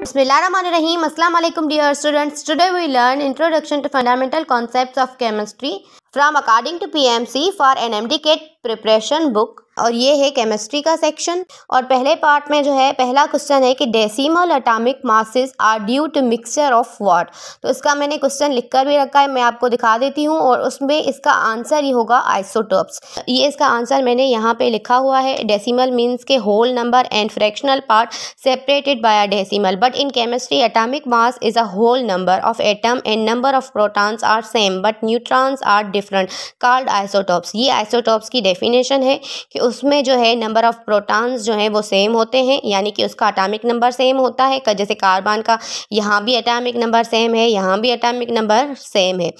Bismillahirrahmanirrahim. Assalamu alaikum dear students. Today we learn introduction to fundamental concepts of chemistry. From according to P M C for N M D CAT preparation book और ये है chemistry का section और पहले part में जो है पहला क्वेश्चन है कि decimal atomic masses are due to mixture of what तो इसका मैंने क्वेश्चन लिख कर भी रखा है मैं आपको दिखा देती हूँ और उसमें इसका आंसर ही होगा आइसोटोप्स ये इसका आंसर मैंने यहाँ पे लिखा हुआ है डेसीमल मीन्स के whole number and fractional part separated by a decimal but in chemistry atomic mass is a whole number of atom and number of protons are same but neutrons are different called isotopes ये isotopes की definition है कि उसमें जो है number of protons जो है वो सेम होते हैं यानी कि उसका अटामिक नंबर सेम होता है जैसे कार्बन का यहाँ भी अटामिक नंबर सेम है यहाँ भी अटामिक नंबर सेम है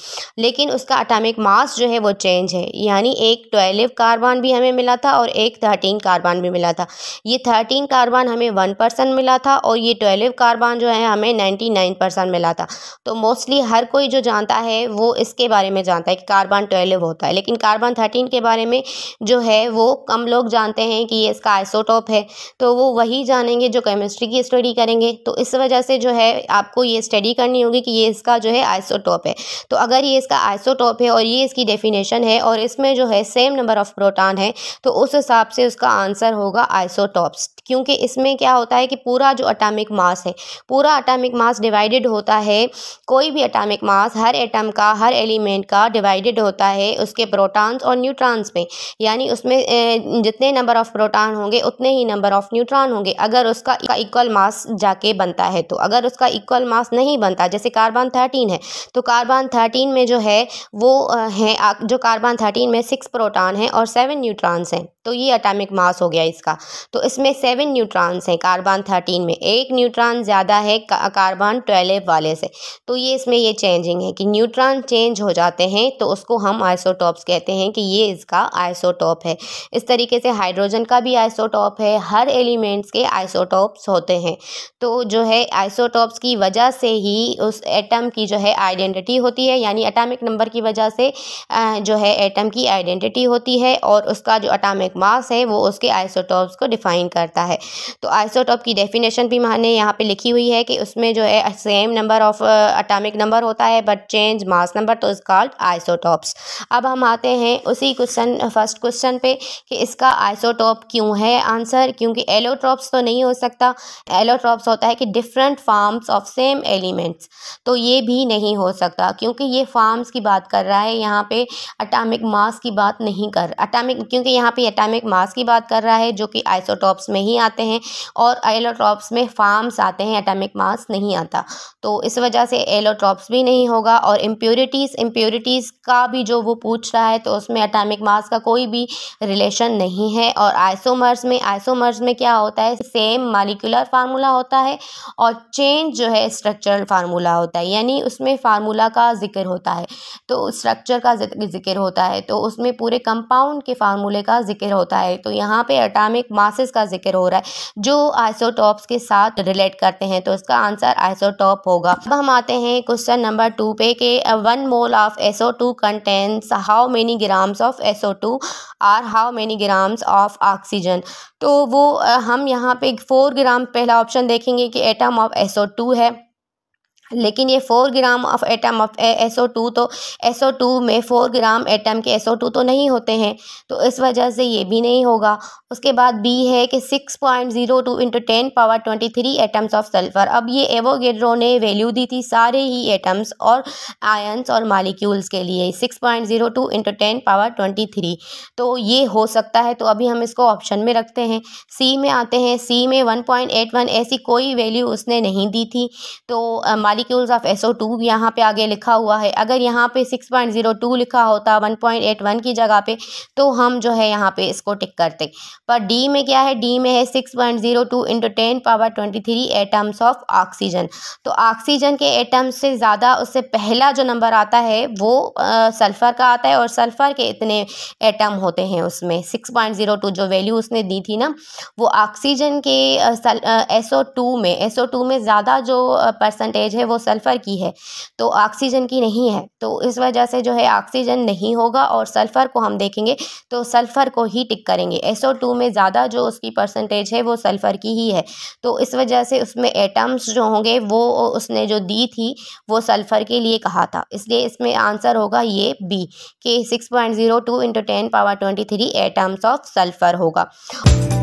लेकिन उसका अटामिक मास जो है वो चेंज है यानी एक ट्वेल्व कार्बन भी हमें मिला था और एक थर्टीन कार्बन भी मिला था ये थर्टीन कार्बन हमें वन परसेंट मिला था और ये ट्वेल्व कार्बन जो है हमें नाइन्टी नाइन परसेंट मिला था तो मोस्टली हर कोई जो जानता है वो इसके बारे में जानता है कि कार्बन कार्बन ट्वेल्व होता है लेकिन कार्बन थर्टीन के बारे में जो है वो कम लोग जानते हैं कि ये इसका आइसोटॉप है तो वो वही जानेंगे जो केमिस्ट्री की स्टडी करेंगे तो इस वजह से जो है आपको ये स्टडी करनी होगी कि ये इसका जो है आइसोटॉप है तो अगर ये इसका आइसोटॉप है और ये इसकी डेफिनेशन है और इसमें जो है सेम नंबर ऑफ प्रोटान है तो उस हिसाब से उसका आंसर होगा आइसोटॉप्स क्योंकि इसमें क्या होता है कि पूरा जो अटामिक मास है पूरा अटामिक मास डिवाइडेड होता है कोई भी अटामिक मास हर एटम का हर एलिमेंट का डिवाइडेड डिवाइड होता है उसके प्रोटॉन्स और न्यूट्रॉन्स में यानी उसमें जितने नंबर ऑफ़ प्रोटॉन होंगे उतने ही नंबर ऑफ़ न्यूट्रॉन होंगे अगर उसका इक्वल मास जाके बनता है तो अगर उसका इक्वल मास नहीं बनता जैसे कार्बन थर्टीन है तो कार्बन थर्टीन में जो है वो है जो कार्बन थर्टीन में सिक्स प्रोटॉन है और सेवन न्यूट्रॉन्स हैं तो ये अटामिक मास हो गया इसका तो इसमें सेवन न्यूट्रॉन्स हैं कार्बन थर्टीन में एक न्यूट्रॉन ज़्यादा है कार्बन ट्वेल्व वाले से तो ये इसमें ये चेंजिंग है कि न्यूट्रॉन चेंज हो जाते हैं तो उसको हम आइसोटॉप्स कहते हैं कि ये इसका आइसोटॉप है इस तरीके से हाइड्रोजन का भी आइसोटॉप है हर एलिमेंट्स के आइसोटॉप्स होते हैं तो जो है आइसोटॉप्स की वजह से ही उस एटम की जो है आइडेंटिटी होती है यानी अटामिक नंबर की वजह से जो है एटम की आइडेंटिटी होती है और उसका जो अटामिक एटॉमिक मास है वो उसके आइसोटॉप्स को डिफाइन करता है तो आइसोटॉप की डेफिनेशन भी मैंने यहाँ पे लिखी हुई है कि उसमें जो है same number of atomic number होता है बट चेंज मास नंबर तो इस कॉल्ड आइसोटॉप्स अब हम आते हैं उसी क्वेश्चन फर्स्ट क्वेश्चन पे कि इसका आइसोटॉप क्यों है आंसर क्योंकि एलोट्रॉप्स तो नहीं हो सकता एलोट्रॉप्स होता है कि different forms of same elements तो ये भी नहीं हो सकता क्योंकि ये फार्म्स की बात कर रहा है यहाँ पे अटामिक मास की बात नहीं कर अटामिक क्योंकि यहाँ पे एटॉमिक मास की बात कर रहा है जो कि आइसोटॉप्स में ही आते हैं और एलोट्रॉप्स में फार्म्स आते हैं एटॉमिक मास नहीं आता तो इस वजह से एलोट्रॉप्स भी नहीं होगा और इम्प्योरिटीज़ इम्प्योरिटीज़ का भी जो वो पूछ रहा है तो उसमें एटामिक मास का कोई भी रिलेशन नहीं है और आइसोमर्स में आइसोमर्स में क्या होता है सेम मालिकुलर फार्मूला होता है और चेंज जो है स्ट्रक्चरल फार्मूला होता है यानी उसमें फार्मूला का जिक्र होता है तो स्ट्रक्चर का जिक्र होता है तो उसमें पूरे कंपाउंड के फार्मूले का जिक्र शामिल होता है तो यहाँ पे एटॉमिक मासेस का जिक्र हो रहा है जो आइसोटॉप्स के साथ रिलेट करते हैं तो इसका आंसर आइसोटॉप होगा अब हम आते हैं क्वेश्चन नंबर टू पे के one mole of SO two contents how many grams of SO two are how many grams of oxygen तो वो uh, हम यहाँ पे फोर ग्राम पहला ऑप्शन देखेंगे कि एटम ऑफ एसओ टू है लेकिन ये four gram of atom of S O two तो एस ओ टू में फोर ग्राम एटम के एस ओ टू तो नहीं होते हैं तो इस वजह से ये भी नहीं होगा उसके बाद बी है कि six point zero two into ten power twenty three atoms of sulphur अब ये एवोगेड्रो ने वैल्यू दी थी सारे ही एटम्स और आयन्स और मालिक्यूल्स के लिए six point zero two into ten power twenty three तो ये हो सकता है तो अभी हम इसको ऑप्शन में रखते हैं सी में आते हैं सी में वन पॉइंट एट वन ऐसी कोई वैल्यू उसने नहीं दी थी तो मालिक molecules of S O two यहाँ पर आगे लिखा हुआ है अगर यहाँ पे सिक्स पॉइंट जीरो टू लिखा होता वन पॉइंट एट वन की जगह पे तो हम जो है यहाँ पे इसको टिक करते पर डी में क्या है डी में है six point zero two into ten power twenty three atoms of oxygen तो ऑक्सीजन के एटम्स से ज़्यादा उससे पहला जो नंबर आता है वो आ, सल्फ़र का आता है और सल्फ़र के इतने एटम होते हैं उसमें सिक्स पॉइंट ज़ीरो टू जो वैल्यू उसने दी थी ना वो ऑक्सीजन के एस ओ टू में एस ओ टू में ज़्यादा जो परसेंटेज है वो सल्फ़र की है तो ऑक्सीजन की नहीं है तो इस वजह से जो है ऑक्सीजन नहीं होगा और सल्फ़र को हम देखेंगे तो सल्फ़र को ही टिक करेंगे एस में ज़्यादा जो उसकी परसेंटेज है वो सल्फ़र की ही है तो इस वजह से उसमें एटम्स जो होंगे वो उसने जो दी थी वो सल्फ़र के लिए कहा था इसलिए इसमें आंसर होगा ये बी के six point zero two into ten power twenty three atoms of sulphur होगा